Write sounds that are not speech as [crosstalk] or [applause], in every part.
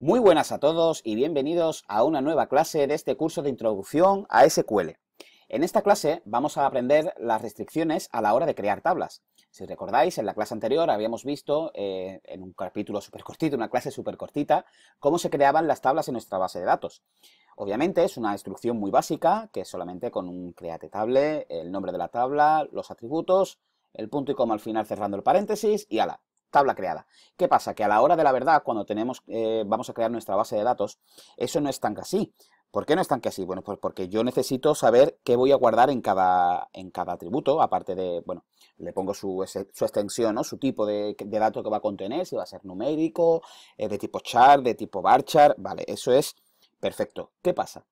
Muy buenas a todos y bienvenidos a una nueva clase de este curso de introducción a SQL. En esta clase vamos a aprender las restricciones a la hora de crear tablas. Si recordáis, en la clase anterior habíamos visto, eh, en un capítulo súper cortito, una clase súper cortita, cómo se creaban las tablas en nuestra base de datos. Obviamente es una instrucción muy básica, que es solamente con un create table, el nombre de la tabla, los atributos, el punto y coma al final cerrando el paréntesis y ala, tabla creada. ¿Qué pasa? Que a la hora de la verdad, cuando tenemos, eh, vamos a crear nuestra base de datos, eso no es tan así. ¿Por qué no es que así? Bueno, pues porque yo necesito saber qué voy a guardar en cada, en cada atributo, aparte de, bueno, le pongo su, extensión, ¿no? su tipo de, dato que va a contener, si va a ser numérico, eh, de tipo char, de tipo chart, vale, eso es perfecto. ¿Qué pasa?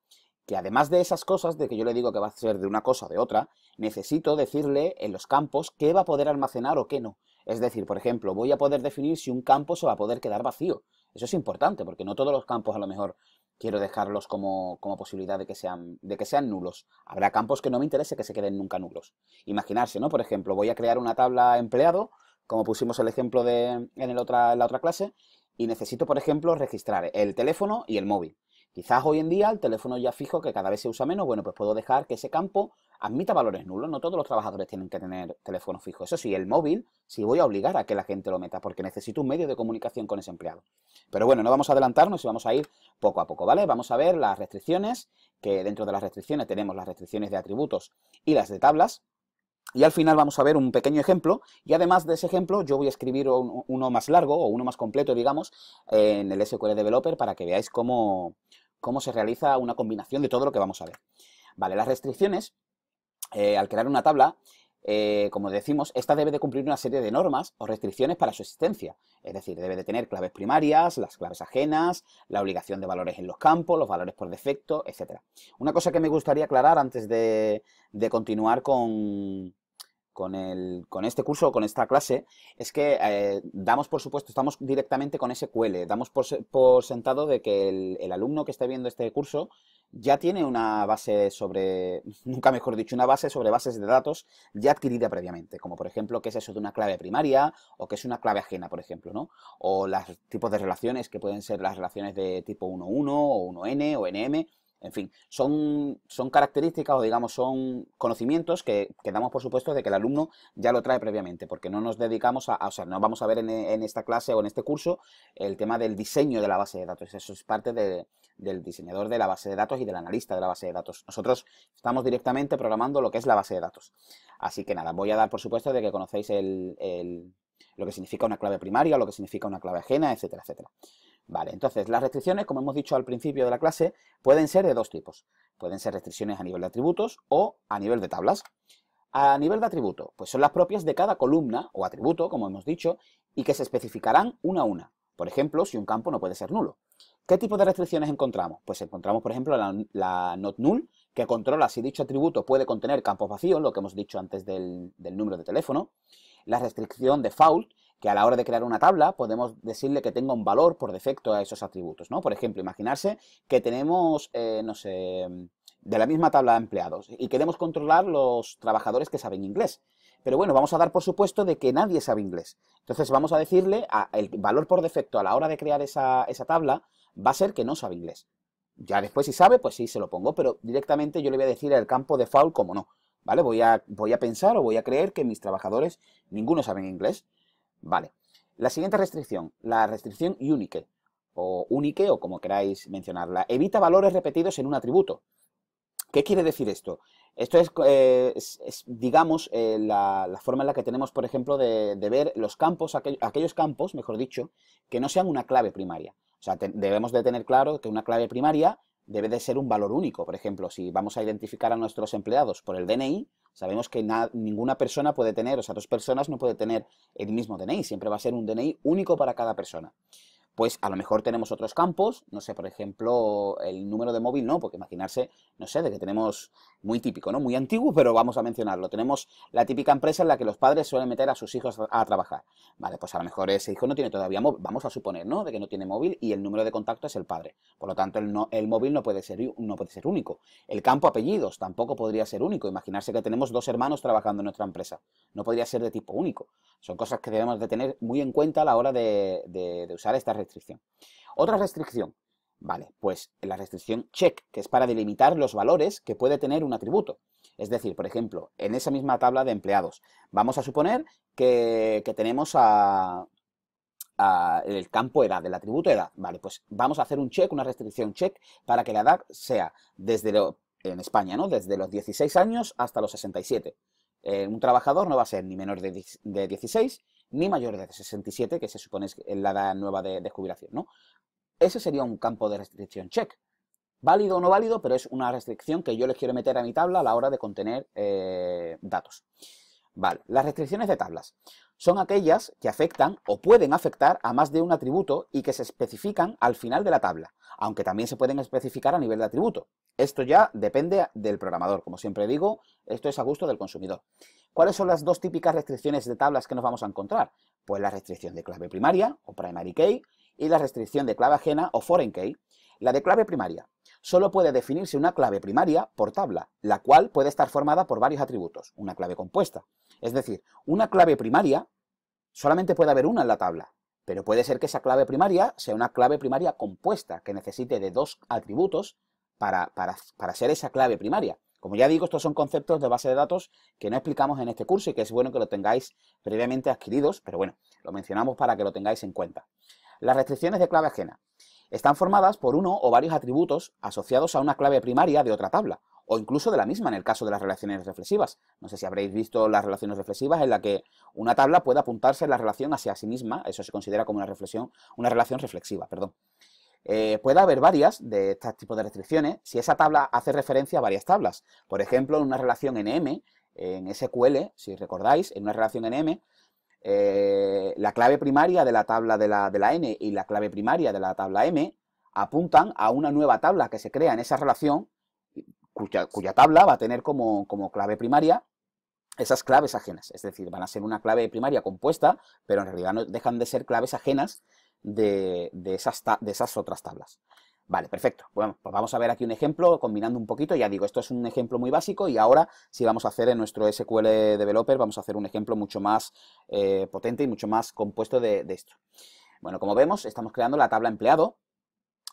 que además de esas cosas, de que yo le digo que va a ser de una cosa o de otra, necesito decirle en los campos qué va a poder almacenar o qué no. Es decir, por ejemplo, voy a poder definir si un campo se va a poder quedar vacío. Eso es importante, porque no todos los campos a lo mejor quiero dejarlos como, posibilidad de que, sean, de que sean nulos. Habrá campos que no me interese que se queden nunca nulos. Imaginarse, ¿no? Por ejemplo, voy a crear una tabla empleado, como pusimos el ejemplo de, el otra, en la otra clase, y necesito, por ejemplo, registrar el teléfono y el móvil. Quizás hoy en día el teléfono ya fijo que cada vez se usa menos, bueno, pues puedo dejar que ese campo admita valores nulos, no todos los trabajadores tienen que tener teléfono fijo. Eso sí, el móvil sí voy a obligar a que la gente lo meta, porque necesito un medio de comunicación con ese empleado. Pero bueno, no vamos a adelantarnos y vamos a ir poco a poco, ¿vale? Vamos a ver las restricciones, que dentro de las restricciones tenemos las restricciones de atributos y las de tablas. Y al final vamos a ver un pequeño ejemplo, y además de ese ejemplo yo voy a escribir uno más largo o uno más completo, digamos, en el SQL Developer para que veáis cómo, cómo se realiza una combinación de todo lo que vamos a ver. Vale, las restricciones eh, al crear una tabla, eh, como decimos, esta debe de cumplir una serie de normas o restricciones para su existencia. Es decir, debe de tener claves primarias, las claves ajenas, la obligación de valores en los campos, los valores por defecto, etc. Una cosa que me gustaría aclarar antes de continuar con, con, el, con este curso, con esta clase, es que eh, damos por supuesto, estamos directamente con SQL, damos por, sentado de que el, alumno que esté viendo este curso ya tiene una base sobre, [laughs] nunca mejor dicho, una base sobre bases de datos ya adquirida previamente, como por ejemplo qué es eso de una clave primaria o qué es una clave ajena, por ejemplo, ¿no? O los tipos de relaciones que pueden ser las relaciones de tipo 1.1 o 1n o nm, en fin, son, características o digamos son conocimientos que, quedamos, damos por supuesto de que el alumno ya lo trae previamente, porque no nos dedicamos a, o sea, no vamos a ver en, esta clase o en este curso el tema del diseño de la base de datos. Eso es parte del diseñador de la base de datos y del analista de la base de datos. Nosotros estamos directamente programando lo que es la base de datos. Así que nada, voy a dar por supuesto de que conocéis el, lo que significa una clave primaria, lo que significa una clave ajena, etcétera, etcétera. Vale, entonces las restricciones, como hemos dicho al principio de la clase, pueden ser de dos tipos. Pueden ser restricciones a nivel de atributos o a nivel de tablas. A nivel de atributo, pues son las propias de cada columna o atributo, como hemos dicho, y que se especificarán una a una. Por ejemplo, si un campo no puede ser nulo. ¿Qué tipo de restricciones encontramos? Pues encontramos, por ejemplo, la, not null, que controla si dicho atributo puede contener campos vacíos, lo que hemos dicho antes del, del número de teléfono. La restricción de fault, que a la hora de crear una tabla podemos decirle que tenga un valor por defecto a esos atributos, ¿no? Por ejemplo, imaginarse que tenemos, eh, no sé, de la misma tabla de empleados y queremos controlar los trabajadores que saben inglés. Pero bueno, vamos a dar por supuesto de que nadie sabe inglés. Entonces vamos a decirle el valor por defecto a la hora de crear esa, tabla va a ser que no sabe inglés. Ya después si sabe, pues sí, se lo pongo, pero directamente yo le voy a decir al campo default como no. ¿Vale? Voy a, voy a pensar o voy a creer que mis trabajadores ninguno saben inglés. Vale. La siguiente restricción, la restricción unique, o unique, o como queráis mencionarla, evita valores repetidos en un atributo. ¿Qué quiere decir esto? Esto es, eh, digamos, eh, la, forma en la que tenemos, por ejemplo, de, ver los campos, aquellos campos, mejor dicho, que no sean una clave primaria. O sea, debemos de tener claro que una clave primaria debe de ser un valor único. Por ejemplo, si vamos a identificar a nuestros empleados por el DNI, sabemos que ninguna persona puede tener, o sea, dos personas no puede tener el mismo DNI, siempre va a ser un DNI único para cada persona pues a lo mejor tenemos otros campos, no sé, por ejemplo, el número de móvil, ¿no? Porque imaginarse, no sé, de que tenemos muy típico, ¿no? Muy antiguo, pero vamos a mencionarlo. Tenemos la típica empresa en la que los padres suelen meter a sus hijos a trabajar. Vale, pues a lo mejor ese hijo no tiene todavía vamos a suponer, ¿no? De que no tiene móvil y el número de contacto es el padre. Por lo tanto, el, no, el móvil no puede, ser, puede ser único. El campo apellidos tampoco podría ser único. Imaginarse que tenemos dos hermanos trabajando en nuestra empresa. No podría ser de tipo único. Son cosas que debemos de tener muy en cuenta a la hora de, de, esta usar restricción. Otra restricción. Vale, pues la restricción check, que es para delimitar los valores que puede tener un atributo. Es decir, por ejemplo, en esa misma tabla de empleados, vamos a suponer que, tenemos el campo edad, el atributo edad. Vale, pues vamos a hacer un check, una restricción check, para que la edad sea desde lo, en España, ¿no? Desde los 16 años hasta los 67. Eh, un trabajador no va a ser ni menor de, de 16 ni mayor de 67, que se supone es la edad nueva de, descubrimiento ¿no? Ese sería un campo de restricción check. Válido o no válido, pero es una restricción que yo les quiero meter a mi tabla a la hora de contener eh, datos. Vale, las restricciones de tablas son aquellas que afectan o pueden afectar a más de un atributo y que se especifican al final de la tabla, aunque también se pueden especificar a nivel de atributo. Esto ya depende del programador, como siempre digo, esto es a gusto del consumidor. ¿Cuáles son las dos típicas restricciones de tablas que nos vamos a encontrar? Pues la restricción de clave primaria o primary key y la restricción de clave ajena o foreign key. La de clave primaria. Solo puede definirse una clave primaria por tabla, la cual puede estar formada por varios atributos, una clave compuesta. Es decir, una clave primaria solamente puede haber una en la tabla, pero puede ser que esa clave primaria sea una clave primaria compuesta, que necesite de dos atributos para, para ser esa clave primaria. Como ya digo, estos son conceptos de base de datos que no explicamos en este curso y que es bueno que lo tengáis previamente adquiridos, pero bueno, lo mencionamos para que lo tengáis en cuenta. Las restricciones de clave ajena están formadas por uno o varios atributos asociados a una clave primaria de otra tabla o incluso de la misma en el caso de las relaciones reflexivas. No sé si habréis visto las relaciones reflexivas en la que una tabla puede apuntarse la relación hacia sí misma, eso se considera como una reflexión, una relación reflexiva, perdón. Eh, puede haber varias de este tipo de restricciones si esa tabla hace referencia a varias tablas. Por ejemplo, en una relación en M, en SQL, si recordáis, en una relación en M, eh, la clave primaria de la tabla de la, N y la clave primaria de la tabla M apuntan a una nueva tabla que se crea en esa relación, cuya, tabla va a tener como, como clave primaria esas claves ajenas, es decir, van a ser una clave primaria compuesta, pero en realidad no dejan de ser claves ajenas de, esas, de esas otras tablas. Vale, perfecto. Bueno, pues vamos a ver aquí un ejemplo combinando un poquito. Ya digo, esto es un ejemplo muy básico y ahora si vamos a hacer en nuestro SQL Developer, vamos a hacer un ejemplo mucho más eh, potente y mucho más compuesto de, esto. Bueno, como vemos, estamos creando la tabla empleado,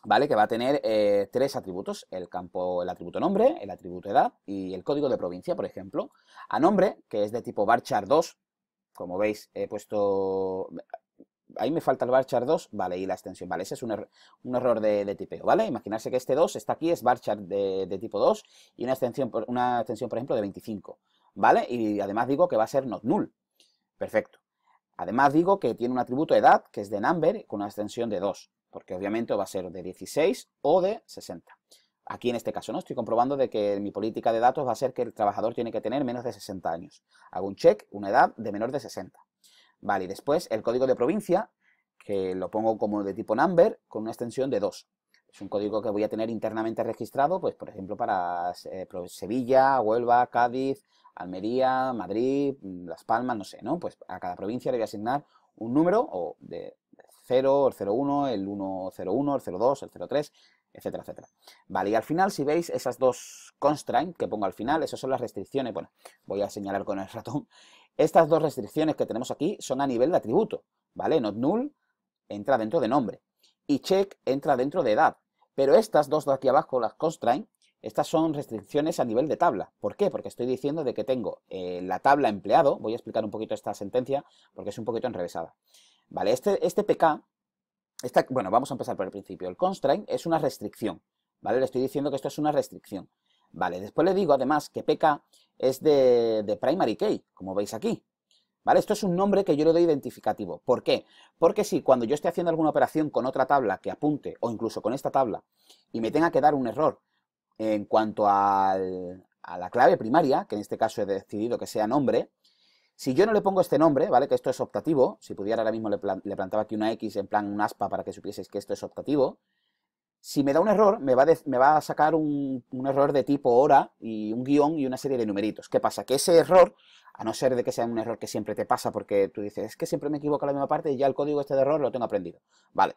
¿vale? Que va a tener eh, tres atributos, el campo, el atributo nombre, el atributo edad y el código de provincia, por ejemplo. A nombre, que es de tipo varchar 2, como veis, he puesto ahí me falta el varchar 2, vale, y la extensión, vale, ese es un, error de, de, tipeo, ¿vale? Imaginarse que este 2 está aquí, es barchar de, de, tipo 2 y una extensión, una extensión, por ejemplo, de 25, ¿vale? Y además digo que va a ser not null, perfecto. Además digo que tiene un atributo edad, que es de number, con una extensión de 2, porque obviamente va a ser de 16 o de 60. Aquí en este caso, ¿no? Estoy comprobando de que mi política de datos va a ser que el trabajador tiene que tener menos de 60 años. Hago un check, una edad de menor de 60. Vale, y después el código de provincia, que lo pongo como de tipo number, con una extensión de 2. Es un código que voy a tener internamente registrado, pues por ejemplo para eh, Sevilla, Huelva, Cádiz, Almería, Madrid, mm, Las Palmas, no sé, ¿no? Pues a cada provincia le voy a asignar un número o de 0, el 01, el 101, el 02, el 03, etcétera, etcétera. Vale, y al final, si veis esas dos constraints que pongo al final, esas son las restricciones, bueno, voy a señalar con el [laughs] ratón, estas dos restricciones que tenemos aquí son a nivel de atributo, ¿vale? Not null entra dentro de nombre y check entra dentro de edad, pero estas dos de aquí abajo, las constraints, estas son restricciones a nivel de tabla. ¿Por qué? Porque estoy diciendo de que tengo eh, la tabla empleado, voy a explicar un poquito esta sentencia porque es un poquito enrevesada. Vale, este, este PK bueno, vamos a empezar por el principio. El constraint es una restricción, ¿vale? Le estoy diciendo que esto es una restricción. Vale, después le digo además que PK es de, primary key, como veis aquí. ¿Vale? Esto es un nombre que yo le doy identificativo. ¿Por qué? Porque si cuando yo esté haciendo alguna operación con otra tabla que apunte, o incluso con esta tabla, y me tenga que dar un error en cuanto a la clave primaria, que en este caso he decidido que sea nombre, si yo no le pongo este nombre, ¿vale? Que esto es optativo, si pudiera ahora mismo le, plantaba aquí una X en plan un aspa para que supieseis que esto es optativo, si me da un error, me va, me va a sacar un, error de tipo hora y un guión y una serie de numeritos. ¿Qué pasa? Que ese error, a no ser de que sea un error que siempre te pasa porque tú dices, es que siempre me equivoco a la misma parte y ya el código este de error lo tengo aprendido. Vale.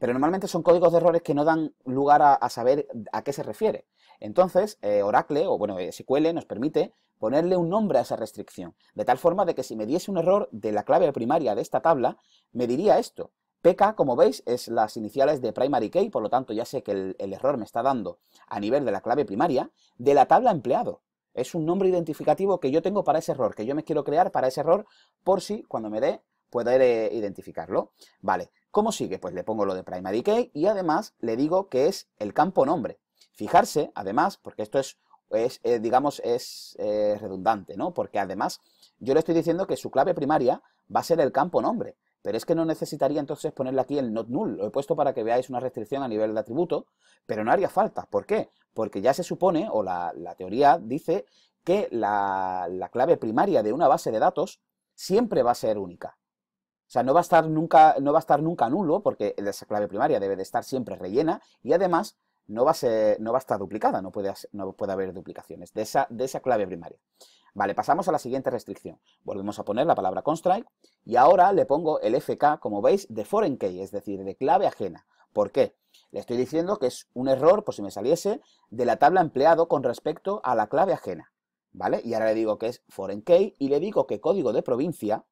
Pero normalmente son códigos de errores que no dan lugar a saber a qué se refiere. Entonces, eh, Oracle, o bueno, eh, SQL nos permite ponerle un nombre a esa restricción, de tal forma de que si me diese un error de la clave primaria de esta tabla, me diría esto. PK, como veis, es las iniciales de primary key, por lo tanto ya sé que el, error me está dando a nivel de la clave primaria, de la tabla empleado. Es un nombre identificativo que yo tengo para ese error, que yo me quiero crear para ese error, por si cuando me dé poder eh, identificarlo. Vale, ¿cómo sigue? Pues le pongo lo de primary key y además le digo que es el campo nombre. Fijarse, además, porque esto es, es eh, digamos, es eh, redundante, ¿no? Porque además yo le estoy diciendo que su clave primaria va a ser el campo nombre, pero es que no necesitaría entonces ponerle aquí el not null. Lo he puesto para que veáis una restricción a nivel de atributo, pero no haría falta. ¿Por qué? Porque ya se supone, o la, teoría dice, que la, clave primaria de una base de datos siempre va a ser única. O sea, no va a estar nunca, no va a estar nunca nulo, porque esa clave primaria debe de estar siempre rellena, y además no va a, no va a estar duplicada, no puede, no puede haber duplicaciones de esa, de esa clave primaria. Vale, pasamos a la siguiente restricción. Volvemos a poner la palabra constraint y ahora le pongo el FK, como veis, de foreign key, es decir, de clave ajena. ¿Por qué? Le estoy diciendo que es un error, por si me saliese, de la tabla empleado con respecto a la clave ajena. ¿Vale? Y ahora le digo que es foreign key y le digo que código de provincia,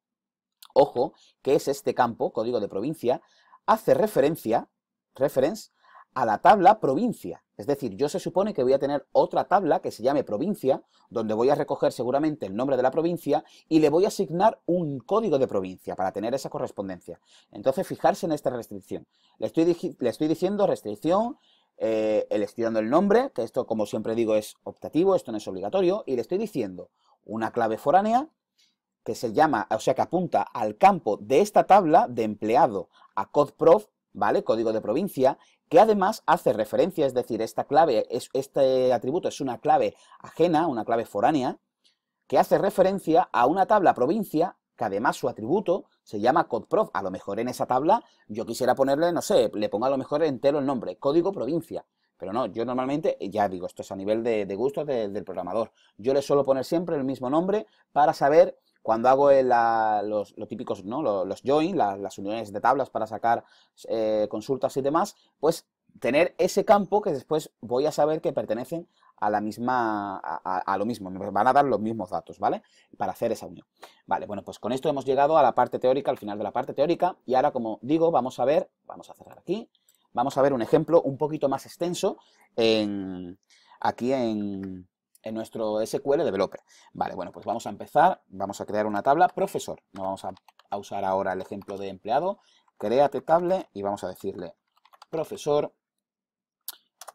ojo, que es este campo, código de provincia, hace referencia, reference, a la tabla provincia. Es decir, yo se supone que voy a tener otra tabla que se llame provincia, donde voy a recoger seguramente el nombre de la provincia y le voy a asignar un código de provincia para tener esa correspondencia. Entonces, fijarse en esta restricción. Le estoy, le estoy diciendo restricción, el eh, le estoy dando el nombre, que esto, como siempre digo, es optativo, esto no es obligatorio, y le estoy diciendo una clave foránea que se llama, o sea, que apunta al campo de esta tabla de empleado a CODPROF... ¿vale? Código de provincia, que además hace referencia, es decir, esta clave, es, este atributo es una clave ajena, una clave foránea, que hace referencia a una tabla provincia que además su atributo se llama Codeprof. A lo mejor en esa tabla yo quisiera ponerle, no sé, le pongo a lo mejor entero el nombre, código provincia. Pero no, yo normalmente, ya digo, esto es a nivel de, gusto del programador. Yo le suelo poner siempre el mismo nombre para saber cuando hago los, típicos, ¿no? Los, join, las uniones de tablas para sacar eh, consultas y demás, pues tener ese campo que después voy a saber que pertenecen a la misma, lo mismo, me van a dar los mismos datos, ¿vale? Para hacer esa unión. Vale, bueno, pues con esto hemos llegado a la parte teórica, al final de la parte teórica, y ahora, como digo, vamos a ver, vamos a cerrar aquí, vamos a ver un ejemplo un poquito más extenso en, aquí en, en nuestro SQL Developer. Vale, bueno, pues vamos a empezar. Vamos a crear una tabla profesor. No vamos a, usar ahora el ejemplo de empleado. Créate tabla y vamos a decirle profesor.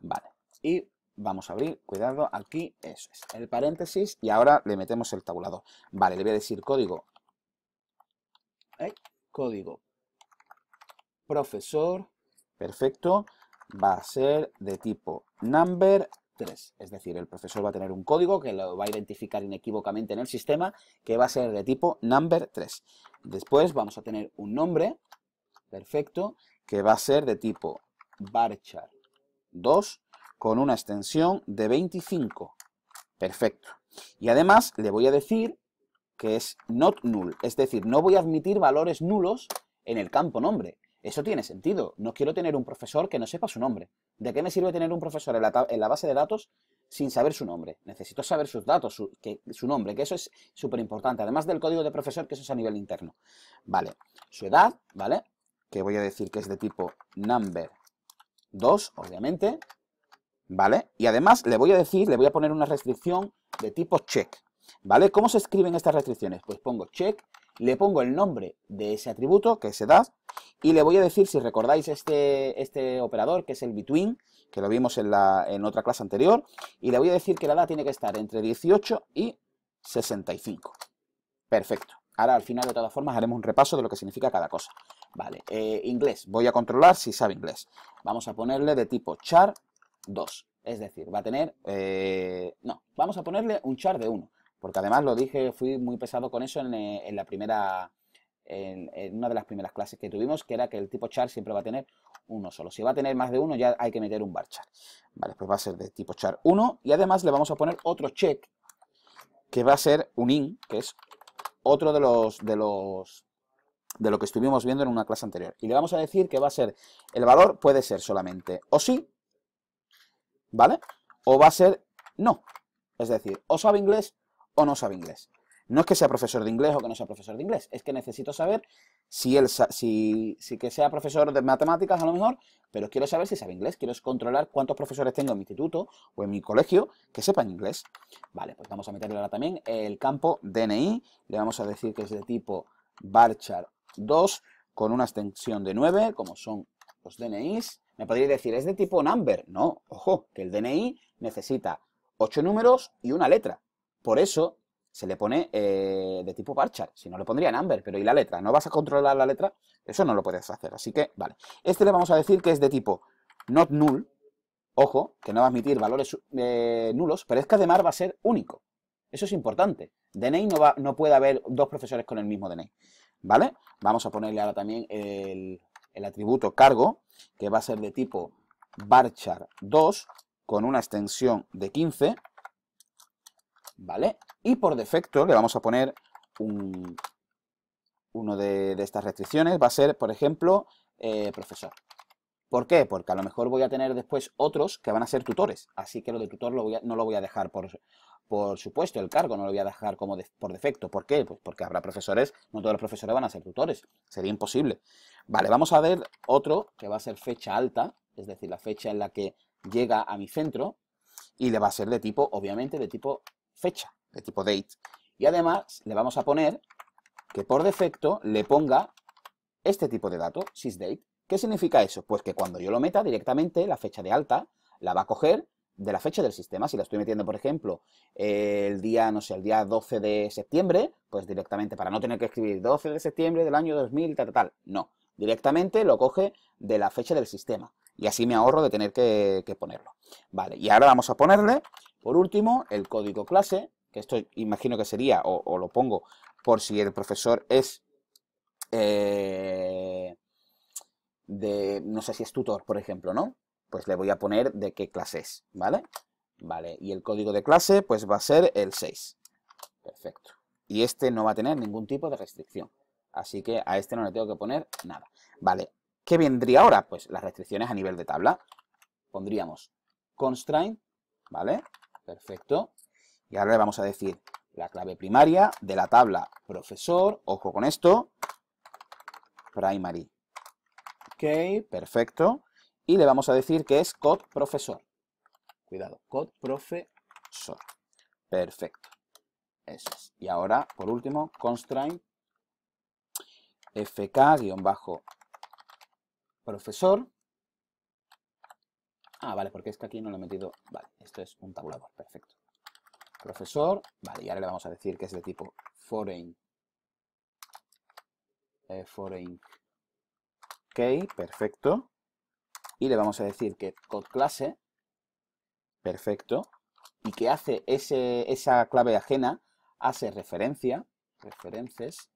Vale, y vamos a abrir, cuidado, aquí, eso es, el paréntesis y ahora le metemos el tabulado... Vale, le voy a decir código, código, profesor, perfecto, va a ser de tipo number es decir, el profesor va a tener un código que lo va a identificar inequívocamente en el sistema, que va a ser de tipo number 3. Después vamos a tener un nombre, perfecto, que va a ser de tipo varchar 2 con una extensión de 25. Perfecto. Y además le voy a decir que es not null, es decir, no voy a admitir valores nulos en el campo nombre. Eso tiene sentido. No quiero tener un profesor que no sepa su nombre. ¿De qué me sirve tener un profesor en la, base de datos sin saber su nombre? Necesito saber sus datos, su, su nombre, que eso es súper importante. Además del código de profesor, que eso es a nivel interno. Vale, su edad, ¿vale? Que voy a decir que es de tipo number 2, obviamente. ¿Vale? Y además le voy a decir, le voy a poner una restricción de tipo check. ¿Vale? ¿Cómo se escriben estas restricciones? Pues pongo check le pongo el nombre de ese atributo que se da y le voy a decir, si recordáis este, este operador, que es el between, que lo vimos en, la, en otra clase anterior, y le voy a decir que la edad tiene que estar entre 18 y 65. Perfecto. Ahora al final de todas formas haremos un repaso de lo que significa cada cosa. Vale, eh, inglés. Voy a controlar si sabe inglés. Vamos a ponerle de tipo char 2. Es decir, va a tener... Eh, no, vamos a ponerle un char de 1. Porque además lo dije, fui muy pesado con eso en, eh, la primera, en, una de las primeras clases que tuvimos, que era que el tipo char siempre va a tener uno solo. Si va a tener más de uno, ya hay que meter un bar char. Vale, pues va a ser de tipo char 1 y además le vamos a poner otro check que va a ser un in, que es otro de los, de los de lo que estuvimos viendo en una clase anterior. Y le vamos a decir que va a ser, el valor puede ser solamente o sí, ¿vale? O va a ser no. Es decir, o sabe inglés o no sabe inglés. No es que sea profesor de inglés o que no sea profesor de inglés, es que necesito saber si él, si, que sea profesor de matemáticas a lo mejor, pero quiero saber si sabe inglés, quiero controlar cuántos profesores tengo en mi instituto o en mi colegio que sepan inglés. Vale, pues vamos a meterle ahora también el campo DNI, le vamos a decir que es de tipo varchar 2 con una extensión de 9, como son los DNIs. Me podría decir, ¿es de tipo number? No, ojo, que el DNI necesita 8 números y una letra. Por eso se le pone eh, de tipo varchar, si no le pondría en Amber, pero ¿y la letra? ¿No vas a controlar la letra? Eso no lo puedes hacer, así que, vale. Este le vamos a decir que es de tipo not null, ojo, que no va a admitir valores eh, nulos, pero es que además va a ser único. Eso es importante. DNI no, va, no puede haber dos profesores con el mismo DNI, ¿vale? Vamos a ponerle ahora también el, atributo cargo, que va a ser de tipo varchar 2, con una extensión de 15, ¿vale? Y por defecto le vamos a poner un, uno de, estas restricciones, va a ser, por ejemplo, eh, profesor. ¿Por qué? Porque a lo mejor voy a tener después otros que van a ser tutores, así que lo de tutor no lo voy a dejar por, por supuesto, el cargo no lo voy a dejar como por defecto. ¿Por qué? Pues porque habrá profesores, no todos los profesores van a ser tutores. Sería imposible. Vale, vamos a ver otro que va a ser fecha alta, es decir, la fecha en la que llega a mi centro. Y le va a ser de tipo, obviamente, de tipo fecha, de tipo date. Y además le vamos a poner que por defecto le ponga este tipo de dato, sysdate. ¿Qué significa eso? Pues que cuando yo lo meta directamente, la fecha de alta la va a coger de la fecha del sistema. Si la estoy metiendo, por ejemplo, el día, no sé, el día 12 de septiembre, pues directamente, para no tener que escribir 12 de septiembre del año 2000, tal, tal, tal. No, directamente lo coge de la fecha del sistema. Y así me ahorro de tener que, que ponerlo. Vale, y ahora vamos a ponerle por último, el código clase, que esto imagino que sería, o, lo pongo por si el profesor es eh, de, no sé si es tutor, por ejemplo, ¿no? Pues le voy a poner de qué clase es, ¿vale? Vale, y el código de clase pues va a ser el 6. Perfecto. Y este no va a tener ningún tipo de restricción. Así que a este no le tengo que poner nada. Vale, ¿qué vendría ahora? Pues las restricciones a nivel de tabla. Pondríamos constraint, ¿vale? Perfecto. Y ahora le vamos a decir la clave primaria de la tabla profesor, ojo con esto, primary ok, perfecto, y le vamos a decir que es code profesor, cuidado, cod profesor, perfecto, eso es, y ahora, por último, constraint fk-profesor, Ah, vale, porque es que aquí no lo he metido. Vale, esto es un tabulador, perfecto. Profesor, vale, y ahora le vamos a decir que es de tipo foreign. Eh, foreign key, perfecto. Y le vamos a decir que code clase, perfecto. Y que hace esa clave ajena, hace referencia, referencias,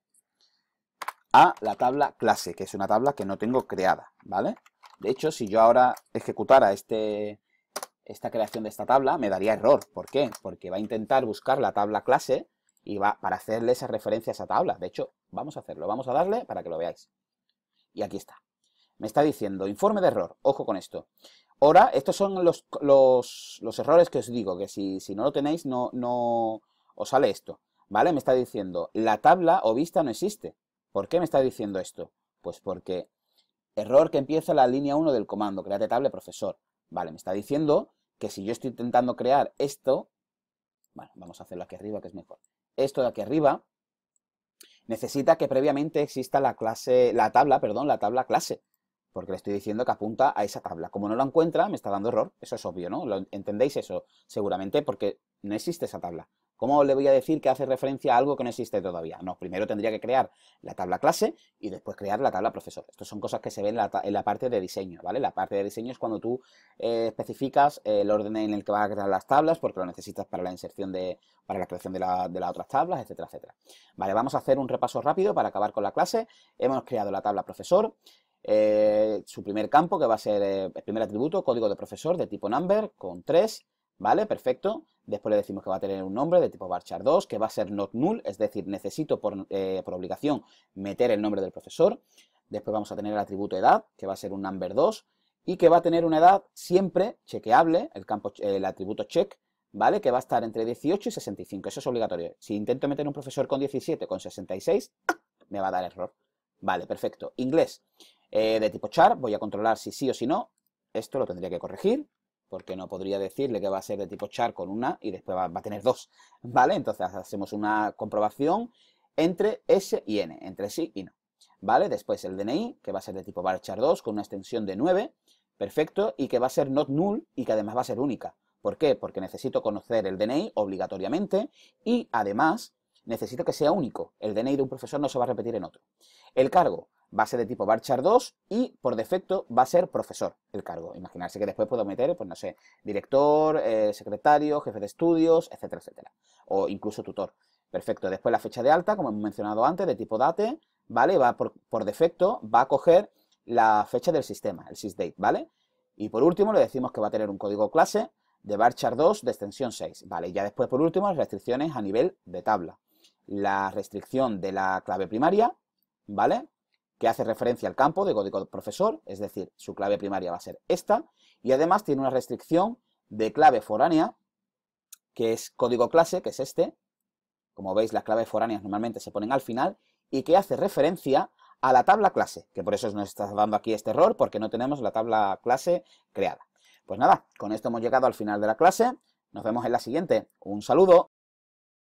a la tabla clase, que es una tabla que no tengo creada, ¿vale? De hecho, si yo ahora ejecutara este, esta creación de esta tabla, me daría error. ¿Por qué? Porque va a intentar buscar la tabla clase y va para hacerle esa referencia a esa tabla. De hecho, vamos a hacerlo. Vamos a darle para que lo veáis. Y aquí está. Me está diciendo, informe de error. Ojo con esto. Ahora, estos son los, los, errores que os digo, que si, si, no lo tenéis, no, no os sale esto. ¿Vale? Me está diciendo, la tabla o vista no existe. ¿Por qué me está diciendo esto? Pues porque Error que empieza la línea 1 del comando, create table profesor. Vale, me está diciendo que si yo estoy intentando crear esto, bueno, vamos a hacerlo aquí arriba que es mejor. Esto de aquí arriba necesita que previamente exista la clase, la tabla, perdón, la tabla clase, porque le estoy diciendo que apunta a esa tabla. Como no la encuentra, me está dando error. Eso es obvio, ¿no? ¿Lo entendéis eso? Seguramente porque no existe esa tabla. ¿Cómo le voy a decir que hace referencia a algo que no existe todavía? No, primero tendría que crear la tabla clase y después crear la tabla profesor. Estas son cosas que se ven en la, parte de diseño, ¿vale? La parte de diseño es cuando tú eh, especificas eh, el orden en el que vas a crear las tablas porque lo necesitas para la inserción de, para la creación de, las otras tablas, etcétera, etcétera. Vale, vamos a hacer un repaso rápido para acabar con la clase. Hemos creado la tabla profesor. Eh, su primer campo que va a ser el primer atributo, código de profesor de tipo number con 3 ¿Vale? Perfecto. Después le decimos que va a tener un nombre de tipo varchar 2, que va a ser not null, es decir, necesito por, eh, por obligación meter el nombre del profesor. Después vamos a tener el atributo edad, que va a ser un number 2, y que va a tener una edad siempre chequeable, el, campo, el atributo check, ¿vale? Que va a estar entre 18 y 65, eso es obligatorio. Si intento meter un profesor con 17, con 66, me va a dar error. Vale, perfecto. Inglés, eh, de tipo char, voy a controlar si sí o si no. Esto lo tendría que corregir, porque no podría decirle que va a ser de tipo char con una y después va, a tener dos, ¿vale? Entonces hacemos una comprobación entre S y N, entre sí y no, ¿vale? Después el DNI, que va a ser de tipo varchar 2 con una extensión de 9, perfecto, y que va a ser not null y que además va a ser única. ¿Por qué? Porque necesito conocer el DNI obligatoriamente y además necesito que sea único. El DNI de un profesor no se va a repetir en otro. El cargo, va a ser de tipo varchar 2 y por defecto va a ser profesor el cargo. Imaginarse que después puedo meter, pues no sé, director, eh, secretario, jefe de estudios, etcétera, etcétera. O incluso tutor. Perfecto. Después la fecha de alta, como hemos mencionado antes, de tipo date, ¿vale? Va por, defecto, va a coger la fecha del sistema, el sysdate, ¿vale? Y por último le decimos que va a tener un código clase de varchar 2 de extensión 6, ¿vale? ya después, por último, las restricciones a nivel de tabla. La restricción de la clave primaria, ¿vale? que hace referencia al campo de código profesor, es decir, su clave primaria va a ser esta, y además tiene una restricción de clave foránea, que es código clase, que es este, como veis las claves foráneas normalmente se ponen al final, y que hace referencia a la tabla clase, que por eso nos está dando aquí este error, porque no tenemos la tabla clase creada. Pues nada, con esto hemos llegado al final de la clase, nos vemos en la siguiente, un saludo.